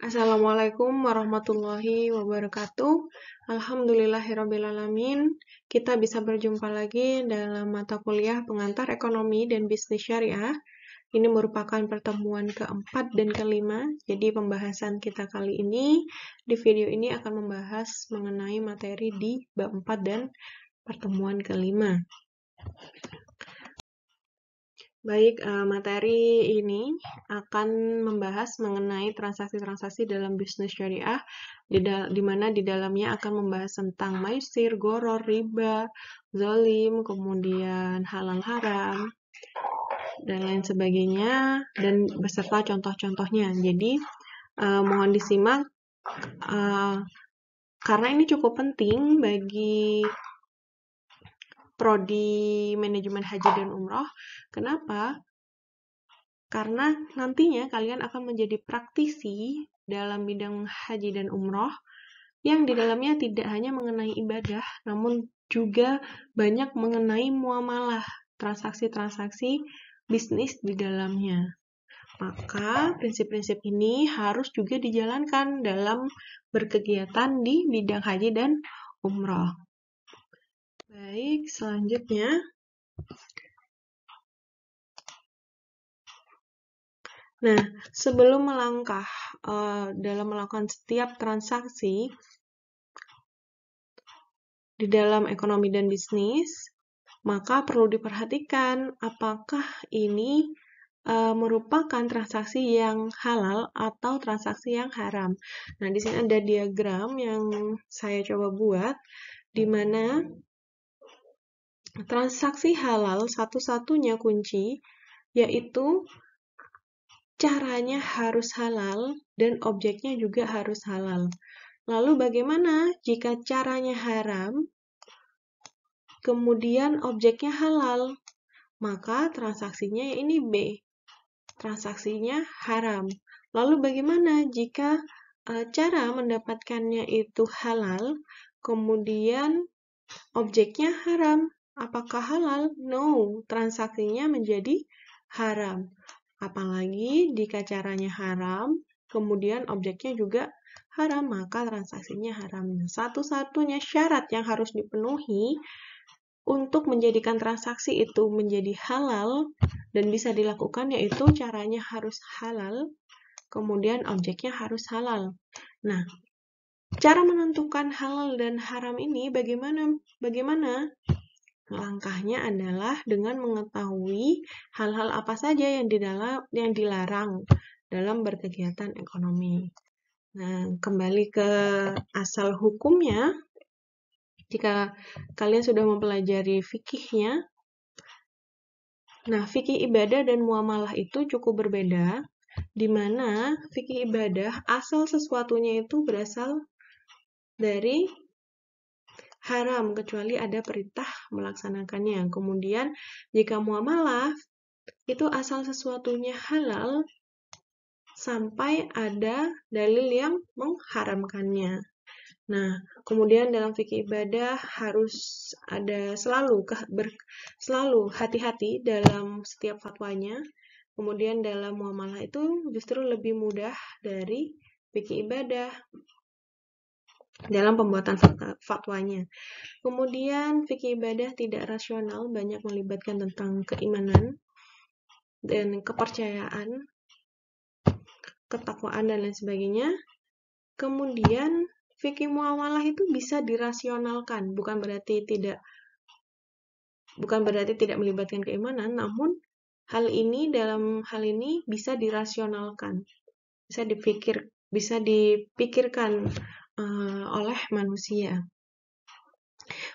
Assalamualaikum warahmatullahi wabarakatuh. Alhamdulillahirobbilalamin. Kita bisa berjumpa lagi dalam mata kuliah pengantar ekonomi dan bisnis syariah. Ini merupakan pertemuan keempat dan kelima. Jadi pembahasan kita kali ini di video ini akan membahas mengenai materi di bab 4 dan pertemuan kelima. Baik, eh, materi ini akan membahas mengenai transaksi-transaksi dalam bisnis syariah, di, di mana di dalamnya akan membahas tentang maisir, goror, riba, zolim, kemudian halal haram, dan lain sebagainya, dan beserta contoh-contohnya. Jadi, uh, mohon disimak, uh, karena ini cukup penting bagi prodi manajemen haji dan umroh. Kenapa? Karena nantinya kalian akan menjadi praktisi dalam bidang haji dan umroh yang di dalamnya tidak hanya mengenai ibadah, namun juga banyak mengenai muamalah, transaksi-transaksi bisnis di dalamnya. Maka prinsip-prinsip ini harus juga dijalankan dalam berkegiatan di bidang haji dan umroh. Baik, selanjutnya Nah, sebelum melangkah eh, dalam melakukan setiap transaksi di dalam ekonomi dan bisnis, maka perlu diperhatikan apakah ini eh, merupakan transaksi yang halal atau transaksi yang haram. Nah, di sini ada diagram yang saya coba buat di mana transaksi halal satu-satunya kunci yaitu caranya harus halal dan objeknya juga harus halal. Lalu bagaimana jika caranya haram kemudian objeknya halal? Maka transaksinya ini B. Transaksinya haram. Lalu bagaimana jika e, cara mendapatkannya itu halal kemudian objeknya haram? Apakah halal? No, transaksinya menjadi haram. Apalagi jika caranya haram, kemudian objeknya juga haram, maka transaksinya haram. Nah, satu-satunya syarat yang harus dipenuhi untuk menjadikan transaksi itu menjadi halal dan bisa dilakukan yaitu caranya harus halal, kemudian objeknya harus halal. Nah, cara menentukan halal dan haram ini bagaimana? Bagaimana? Nah. Langkahnya adalah dengan mengetahui hal-hal apa saja yang di dalam yang dilarang dalam berkegiatan ekonomi. Nah, kembali ke asal hukumnya. Jika kalian sudah mempelajari fikihnya, nah fikih ibadah dan muamalah itu cukup berbeda, di mana fikih ibadah asal sesuatunya itu berasal dari haram kecuali ada perintah melaksanakannya. Kemudian jika muamalah itu asal sesuatunya halal sampai ada dalil yang mengharamkannya. Nah, kemudian dalam fikih ibadah harus ada selalu ber, selalu hati-hati dalam setiap fatwanya. Kemudian dalam muamalah itu justru lebih mudah dari fikih ibadah dalam pembuatan fatwanya. Kemudian fikih ibadah tidak rasional banyak melibatkan tentang keimanan dan kepercayaan, ketakwaan dan lain sebagainya. Kemudian fikih muamalah itu bisa dirasionalkan, bukan berarti tidak bukan berarti tidak melibatkan keimanan, namun hal ini dalam hal ini bisa dirasionalkan. Bisa dipikir bisa dipikirkan uh, oleh manusia.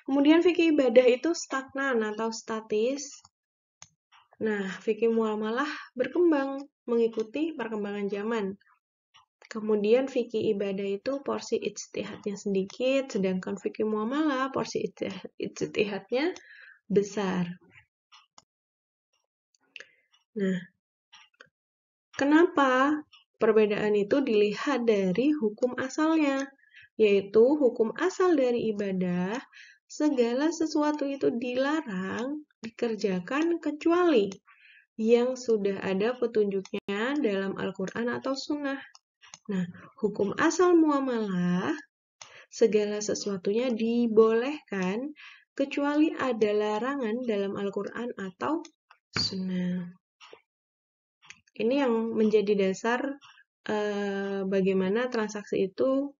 Kemudian fikih ibadah itu stagnan atau statis. Nah, fikih muamalah berkembang mengikuti perkembangan zaman. Kemudian fikih ibadah itu porsi ijtihadnya sedikit, sedangkan fikih muamalah porsi ijtihadnya besar. Nah, kenapa perbedaan itu dilihat dari hukum asalnya? yaitu hukum asal dari ibadah, segala sesuatu itu dilarang dikerjakan kecuali yang sudah ada petunjuknya dalam Al-Quran atau Sunnah. Nah, hukum asal muamalah, segala sesuatunya dibolehkan kecuali ada larangan dalam Al-Quran atau Sunnah. Ini yang menjadi dasar eh, bagaimana transaksi itu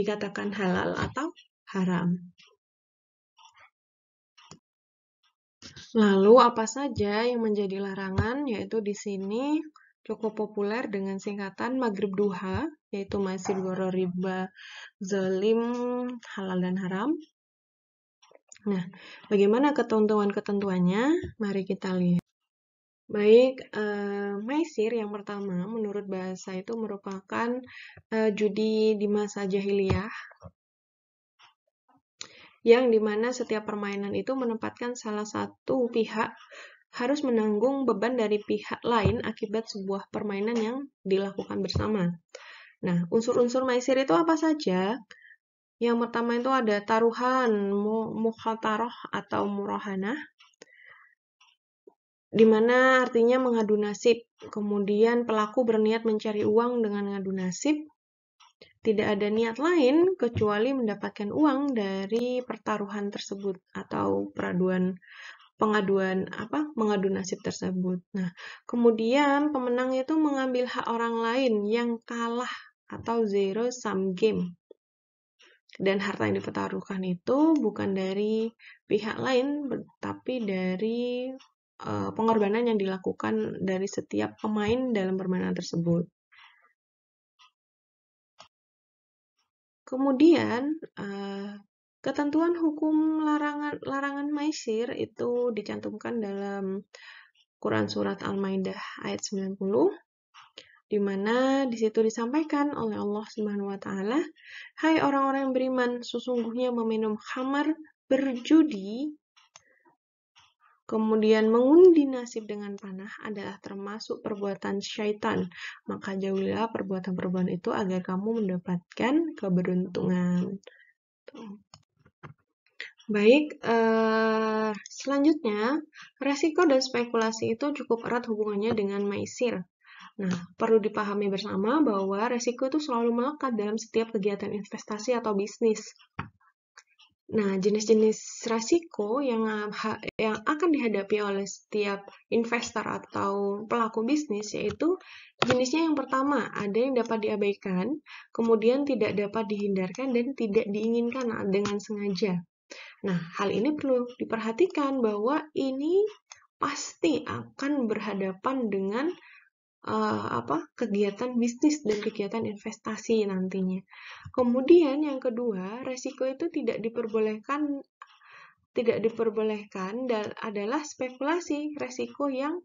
dikatakan halal atau haram. Lalu apa saja yang menjadi larangan yaitu di sini cukup populer dengan singkatan maghrib duha yaitu masih goro riba zalim halal dan haram. Nah, bagaimana ketentuan-ketentuannya? Mari kita lihat. Baik, uh, maisir yang pertama menurut bahasa itu merupakan uh, judi di masa jahiliyah yang dimana setiap permainan itu menempatkan salah satu pihak harus menanggung beban dari pihak lain akibat sebuah permainan yang dilakukan bersama. Nah, unsur-unsur maisir itu apa saja? Yang pertama itu ada taruhan, mukhataroh atau murahanah di mana artinya mengadu nasib. Kemudian pelaku berniat mencari uang dengan mengadu nasib. Tidak ada niat lain kecuali mendapatkan uang dari pertaruhan tersebut atau peraduan pengaduan apa mengadu nasib tersebut. Nah, kemudian pemenang itu mengambil hak orang lain yang kalah atau zero sum game. Dan harta yang dipertaruhkan itu bukan dari pihak lain, tapi dari Eh, pengorbanan yang dilakukan dari setiap pemain dalam permainan tersebut. Kemudian eh, ketentuan hukum larangan larangan maisir itu dicantumkan dalam Quran surat Al-Maidah ayat 90 di mana di situ disampaikan oleh Allah Subhanahu wa taala, "Hai orang-orang yang beriman, sesungguhnya meminum khamar, berjudi Kemudian mengundi nasib dengan panah adalah termasuk perbuatan syaitan. Maka jauhilah perbuatan-perbuatan itu agar kamu mendapatkan keberuntungan. Baik, eh, selanjutnya resiko dan spekulasi itu cukup erat hubungannya dengan maisir. Nah, perlu dipahami bersama bahwa resiko itu selalu melekat dalam setiap kegiatan investasi atau bisnis. Nah, jenis-jenis resiko yang, yang akan dihadapi oleh setiap investor atau pelaku bisnis yaitu jenisnya yang pertama, ada yang dapat diabaikan, kemudian tidak dapat dihindarkan dan tidak diinginkan dengan sengaja. Nah, hal ini perlu diperhatikan bahwa ini pasti akan berhadapan dengan uh, apa kegiatan bisnis dan kegiatan investasi nantinya. Kemudian yang kedua, resiko itu tidak diperbolehkan tidak diperbolehkan dan adalah spekulasi resiko yang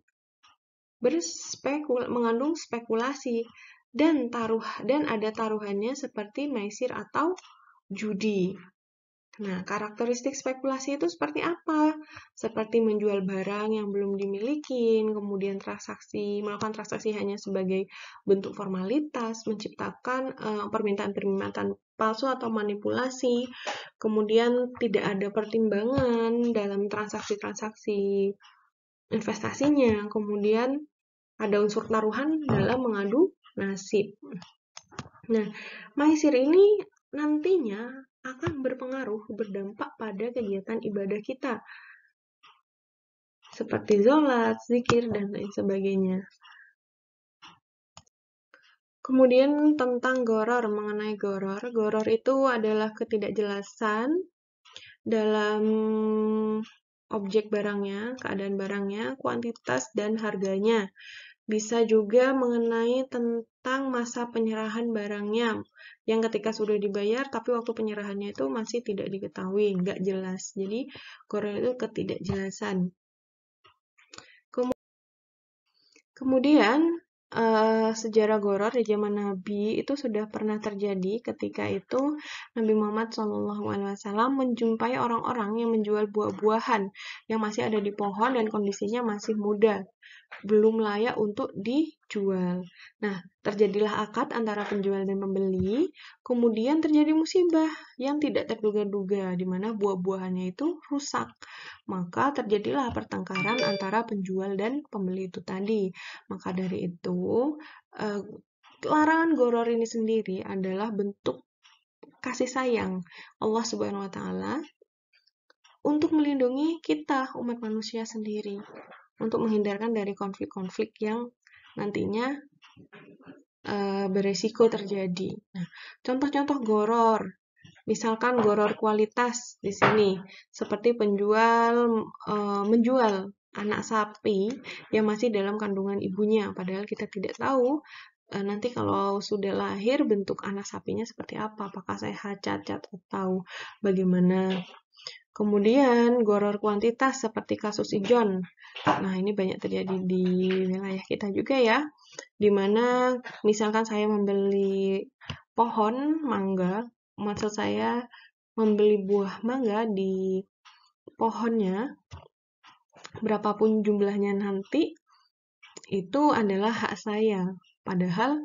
berspekul mengandung spekulasi dan taruh dan ada taruhannya seperti maisir atau judi. Nah, karakteristik spekulasi itu seperti apa? Seperti menjual barang yang belum dimiliki, kemudian transaksi, melakukan transaksi hanya sebagai bentuk formalitas, menciptakan permintaan-permintaan eh, palsu atau manipulasi, kemudian tidak ada pertimbangan dalam transaksi-transaksi investasinya, kemudian ada unsur taruhan dalam mengadu nasib. Nah, maisir ini nantinya akan berpengaruh berdampak pada kegiatan ibadah kita seperti zolat, zikir, dan lain sebagainya. Kemudian tentang goror, mengenai goror. Goror itu adalah ketidakjelasan dalam objek barangnya, keadaan barangnya, kuantitas, dan harganya. Bisa juga mengenai tentang masa penyerahan barangnya, yang ketika sudah dibayar tapi waktu penyerahannya itu masih tidak diketahui, nggak jelas. Jadi korea itu ketidakjelasan. Kemudian Uh, sejarah goror di zaman Nabi itu sudah pernah terjadi ketika itu Nabi Muhammad SAW menjumpai orang-orang yang menjual buah-buahan yang masih ada di pohon dan kondisinya masih muda belum layak untuk dijual. Nah, terjadilah akad antara penjual dan pembeli, kemudian terjadi musibah yang tidak terduga-duga, di mana buah-buahannya itu rusak. Maka terjadilah pertengkaran antara penjual dan pembeli itu tadi. Maka dari itu, eh, larangan goror ini sendiri adalah bentuk kasih sayang Allah Subhanahu wa taala untuk melindungi kita umat manusia sendiri untuk menghindarkan dari konflik-konflik yang nantinya e, beresiko terjadi. Nah, contoh-contoh goror, misalkan goror kualitas di sini, seperti penjual e, menjual anak sapi yang masih dalam kandungan ibunya, padahal kita tidak tahu Eh, nanti kalau sudah lahir bentuk anak sapinya seperti apa apakah sehat cacat atau bagaimana kemudian goror kuantitas seperti kasus ijon nah ini banyak terjadi di wilayah kita juga ya dimana misalkan saya membeli pohon mangga maksud saya membeli buah mangga di pohonnya berapapun jumlahnya nanti itu adalah hak saya Padahal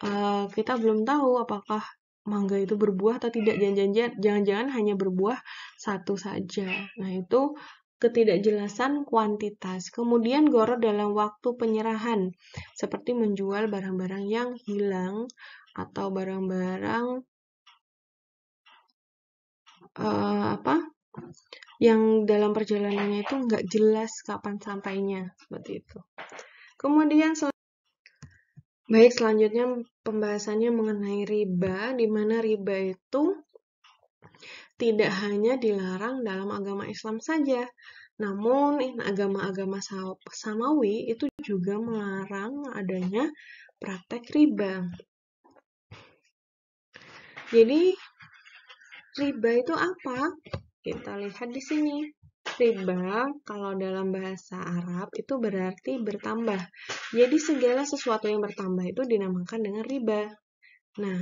uh, kita belum tahu apakah mangga itu berbuah atau tidak. Jangan-jangan hanya berbuah satu saja. Nah, itu ketidakjelasan kuantitas. Kemudian goro dalam waktu penyerahan, seperti menjual barang-barang yang hilang atau barang-barang uh, apa yang dalam perjalanannya itu nggak jelas kapan sampainya seperti itu. Kemudian Baik, selanjutnya pembahasannya mengenai riba, di mana riba itu tidak hanya dilarang dalam agama Islam saja, namun agama-agama samawi itu juga melarang adanya praktek riba. Jadi, riba itu apa? Kita lihat di sini riba kalau dalam bahasa Arab itu berarti bertambah. Jadi segala sesuatu yang bertambah itu dinamakan dengan riba. Nah,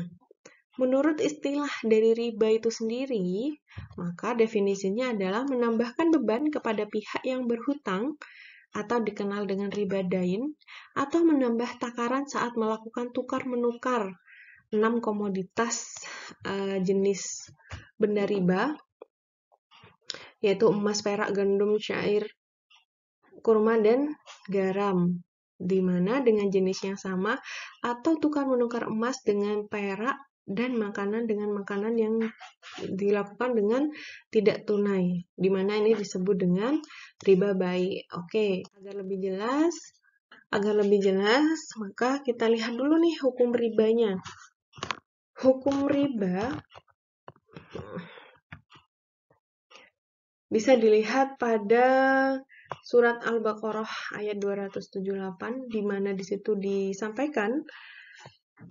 menurut istilah dari riba itu sendiri, maka definisinya adalah menambahkan beban kepada pihak yang berhutang atau dikenal dengan riba dain atau menambah takaran saat melakukan tukar menukar enam komoditas uh, jenis benda riba yaitu emas, perak, gandum, syair, kurma, dan garam. Di mana dengan jenis yang sama atau tukar menukar emas dengan perak dan makanan dengan makanan yang dilakukan dengan tidak tunai. Di mana ini disebut dengan riba baik. Oke, agar lebih jelas, agar lebih jelas, maka kita lihat dulu nih hukum ribanya. Hukum riba bisa dilihat pada surat Al-Baqarah ayat 278 di mana di situ disampaikan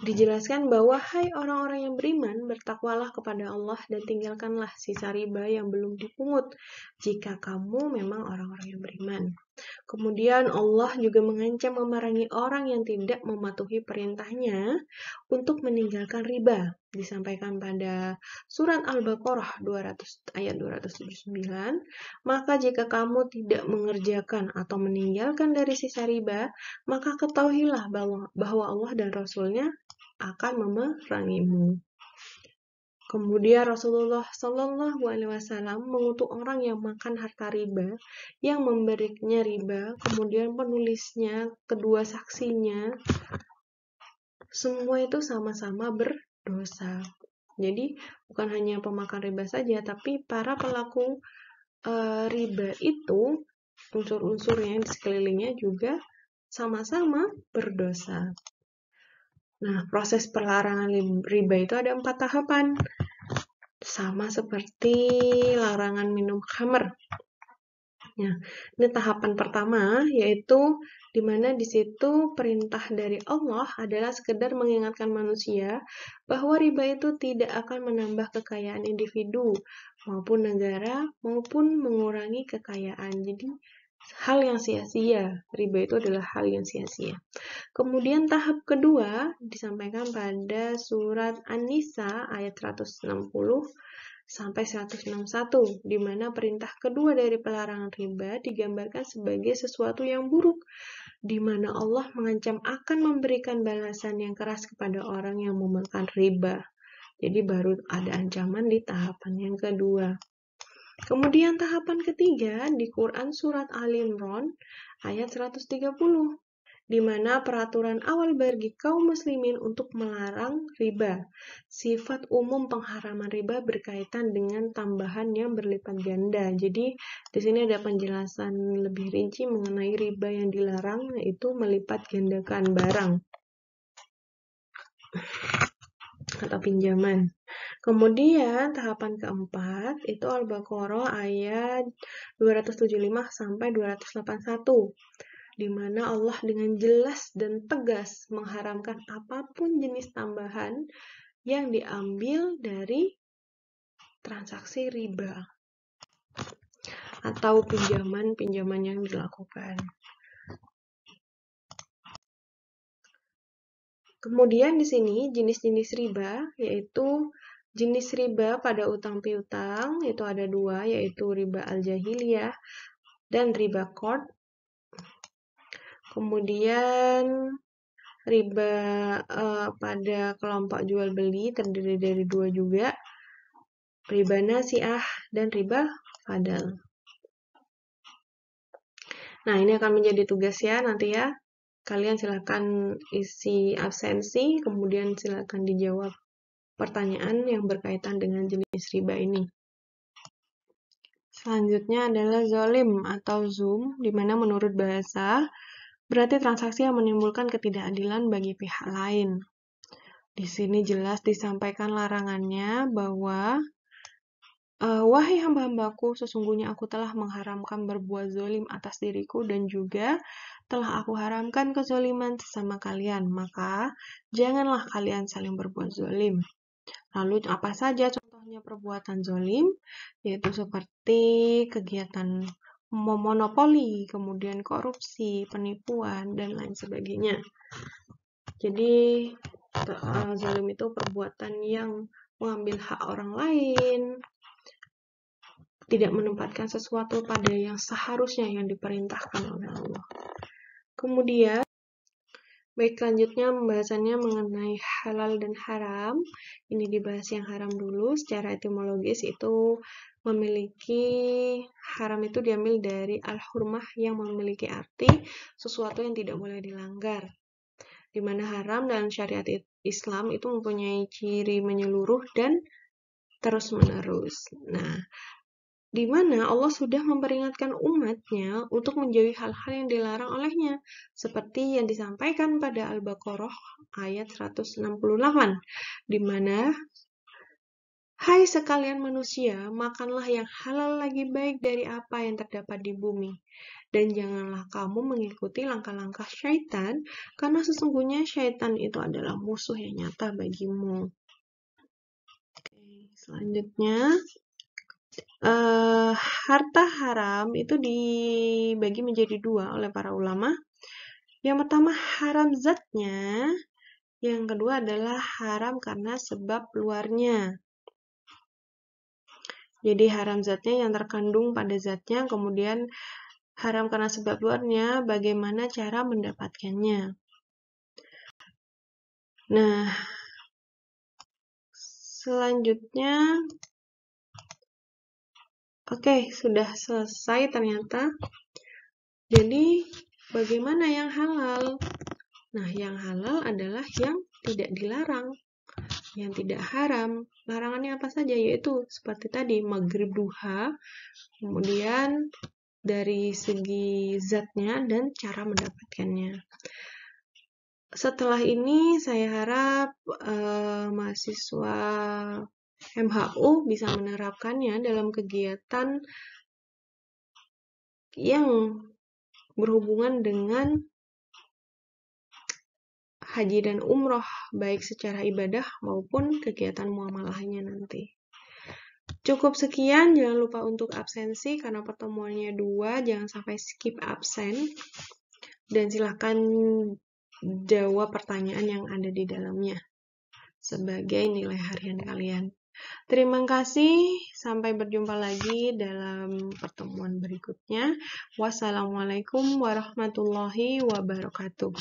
dijelaskan bahwa hai orang-orang yang beriman bertakwalah kepada Allah dan tinggalkanlah sisa riba yang belum dipungut jika kamu memang orang-orang yang beriman. Kemudian Allah juga mengancam memerangi orang yang tidak mematuhi perintahnya untuk meninggalkan riba. Disampaikan pada surat Al-Baqarah 200 ayat 279, maka jika kamu tidak mengerjakan atau meninggalkan dari sisa riba, maka ketahuilah bahwa, bahwa Allah dan Rasulnya akan memerangimu. Kemudian Rasulullah Shallallahu Alaihi Wasallam mengutuk orang yang makan harta riba, yang memberiknya riba, kemudian penulisnya, kedua saksinya, semua itu sama-sama berdosa. Jadi bukan hanya pemakan riba saja, tapi para pelaku e, riba itu unsur-unsurnya di sekelilingnya juga sama-sama berdosa. Nah, proses perlarangan riba itu ada empat tahapan. Sama seperti larangan minum khamer. Ya, ini tahapan pertama yaitu di mana di situ perintah dari Allah adalah sekedar mengingatkan manusia bahwa riba itu tidak akan menambah kekayaan individu maupun negara maupun mengurangi kekayaan. Jadi hal yang sia-sia. Riba itu adalah hal yang sia-sia. Kemudian tahap kedua disampaikan pada surat An-Nisa ayat 160 sampai 161, di mana perintah kedua dari pelarangan riba digambarkan sebagai sesuatu yang buruk, di mana Allah mengancam akan memberikan balasan yang keras kepada orang yang memakan riba. Jadi baru ada ancaman di tahapan yang kedua. Kemudian tahapan ketiga di Quran Surat Al Imran ayat 130 di mana peraturan awal bagi kaum muslimin untuk melarang riba. Sifat umum pengharaman riba berkaitan dengan tambahan yang berlipat ganda. Jadi, di sini ada penjelasan lebih rinci mengenai riba yang dilarang yaitu melipat gandakan barang atau pinjaman. Kemudian tahapan keempat itu Al-Baqarah ayat 275 sampai 281 di mana Allah dengan jelas dan tegas mengharamkan apapun jenis tambahan yang diambil dari transaksi riba atau pinjaman-pinjaman yang dilakukan. Kemudian di sini jenis-jenis riba yaitu jenis riba pada utang piutang itu ada dua yaitu riba al-jahiliyah dan riba kord. Kemudian riba eh, pada kelompok jual beli terdiri dari dua juga riba nasiah dan riba fadal. Nah, ini akan menjadi tugas ya nanti ya. Kalian silakan isi absensi, kemudian silakan dijawab pertanyaan yang berkaitan dengan jenis riba ini. Selanjutnya adalah zolim atau zoom, di mana menurut bahasa berarti transaksi yang menimbulkan ketidakadilan bagi pihak lain. Di sini jelas disampaikan larangannya bahwa e, wahai hamba-hambaku, sesungguhnya aku telah mengharamkan berbuat zolim atas diriku dan juga telah aku haramkan kezoliman sesama kalian, maka janganlah kalian saling berbuat zolim. Lalu apa saja contohnya perbuatan zolim? Yaitu seperti kegiatan memonopoli, kemudian korupsi, penipuan, dan lain sebagainya. Jadi, eh, zolim itu perbuatan yang mengambil hak orang lain, tidak menempatkan sesuatu pada yang seharusnya yang diperintahkan oleh Allah. Kemudian, baik lanjutnya pembahasannya mengenai halal dan haram. Ini dibahas yang haram dulu secara etimologis itu memiliki haram itu diambil dari al-hurmah yang memiliki arti sesuatu yang tidak boleh dilanggar. Di mana haram dalam syariat Islam itu mempunyai ciri menyeluruh dan terus-menerus. Nah, di mana Allah sudah memperingatkan umatnya untuk menjauhi hal-hal yang dilarang olehnya, seperti yang disampaikan pada Al-Baqarah ayat 168, di mana Hai sekalian manusia, makanlah yang halal lagi baik dari apa yang terdapat di bumi. Dan janganlah kamu mengikuti langkah-langkah syaitan, karena sesungguhnya syaitan itu adalah musuh yang nyata bagimu. Oke, selanjutnya, uh, harta haram itu dibagi menjadi dua oleh para ulama. Yang pertama haram zatnya, yang kedua adalah haram karena sebab luarnya. Jadi haram zatnya yang terkandung pada zatnya, kemudian haram karena sebab luarnya, bagaimana cara mendapatkannya. Nah, selanjutnya Oke, sudah selesai ternyata. Jadi, bagaimana yang halal? Nah, yang halal adalah yang tidak dilarang, yang tidak haram. Larangannya apa saja? Yaitu seperti tadi, maghrib duha, kemudian dari segi zatnya dan cara mendapatkannya. Setelah ini, saya harap eh, mahasiswa MHU bisa menerapkannya dalam kegiatan yang berhubungan dengan haji dan umroh, baik secara ibadah maupun kegiatan muamalahnya nanti. Cukup sekian, jangan lupa untuk absensi karena pertemuannya dua, jangan sampai skip absen. Dan silahkan jawab pertanyaan yang ada di dalamnya sebagai nilai harian kalian. Terima kasih, sampai berjumpa lagi dalam pertemuan berikutnya. Wassalamualaikum warahmatullahi wabarakatuh.